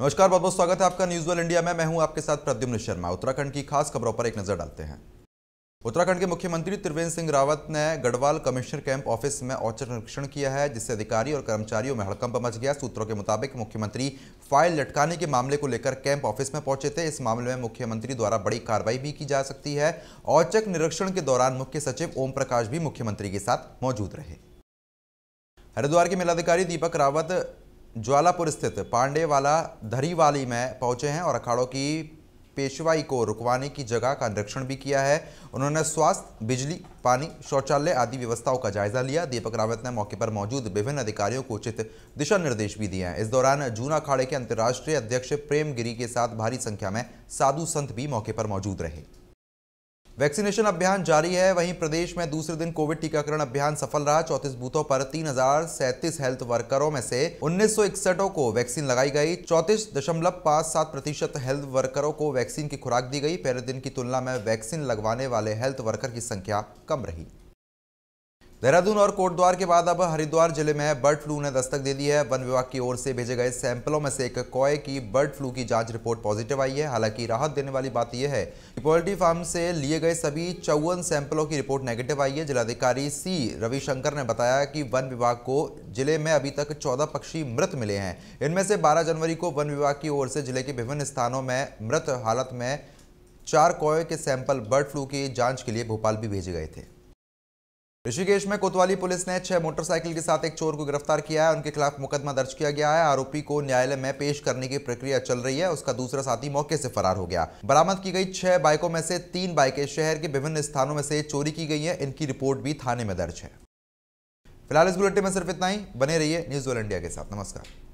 नमस्कार बहुत बहुत स्वागत है आपका न्यूज वेल इंडिया में मैं हूं आपके साथ प्रद्युम्न शर्मा उत्तराखंड की खास खबरों पर एक नजर डालते हैं उत्तराखंड के मुख्यमंत्री त्रिवेंद्र सिंह रावत ने गढ़वाल कमिश्नर कैंप ऑफिस में औचक निरीक्षण किया है जिससे अधिकारी और कर्मचारियों में हड़कंप मच गया सूत्रों के मुताबिक मुख्यमंत्री फाइल लटकाने के मामले को लेकर कैंप ऑफिस में पहुंचे थे इस मामले में मुख्यमंत्री द्वारा बड़ी कार्रवाई भी की जा सकती है औचक निरीक्षण के दौरान मुख्य सचिव ओम प्रकाश भी मुख्यमंत्री के साथ मौजूद रहे हरिद्वार के मेलाधिकारी दीपक रावत ज्वालापुर स्थित पांडेवाला धरीवाली में पहुंचे हैं और अखाड़ों की पेशवाई को रुकवाने की जगह का निरीक्षण भी किया है उन्होंने स्वास्थ्य बिजली पानी शौचालय आदि व्यवस्थाओं का जायजा लिया दीपक रावत ने मौके पर मौजूद विभिन्न अधिकारियों को उचित दिशा निर्देश भी दिए हैं इस दौरान जूना अखाड़े के अंतर्राष्ट्रीय अध्यक्ष प्रेम गिरी के साथ भारी संख्या में साधु संत भी मौके पर मौजूद रहे वैक्सीनेशन अभियान जारी है वहीं प्रदेश में दूसरे दिन कोविड टीकाकरण अभियान सफल रहा चौतीस बूथों पर तीन हजार सैंतीस हेल्थ वर्करों में से उन्नीस को वैक्सीन लगाई गई चौतीस दशमलव पांच सात प्रतिशत हेल्थ वर्करों को वैक्सीन की खुराक दी गई पहले दिन की तुलना में वैक्सीन लगवाने वाले हेल्थ वर्कर की संख्या कम रही देहरादून और कोटद्वार के बाद अब हरिद्वार जिले में बर्ड फ्लू ने दस्तक दे दी है वन विभाग की ओर से भेजे गए सैंपलों में से एक कॉय की बर्ड फ्लू की जांच रिपोर्ट पॉजिटिव आई है हालांकि राहत देने वाली बात यह है कि पोल्ट्री फार्म से लिए गए सभी चौवन सैंपलों की रिपोर्ट नेगेटिव आई है जिलाधिकारी सी रविशंकर ने बताया कि वन विभाग को जिले में अभी तक चौदह पक्षी मृत मिले हैं इनमें से बारह जनवरी को वन विभाग की ओर से जिले के विभिन्न स्थानों में मृत हालत में चार कॉय के सैंपल बर्ड फ्लू की जाँच के लिए भोपाल भी भेजे गए थे ऋषिकेश में कोतवाली पुलिस ने छह मोटरसाइकिल के साथ एक चोर को गिरफ्तार किया है उनके खिलाफ मुकदमा दर्ज किया गया है आरोपी को न्यायालय में पेश करने की प्रक्रिया चल रही है उसका दूसरा साथी मौके से फरार हो गया बरामद की गई छह बाइकों में से तीन बाइकें शहर के विभिन्न स्थानों में से चोरी की गई है इनकी रिपोर्ट भी थाने में दर्ज है फिलहाल इस बुलेटिन में सिर्फ इतना ही बने रही न्यूज ऑल इंडिया के साथ नमस्कार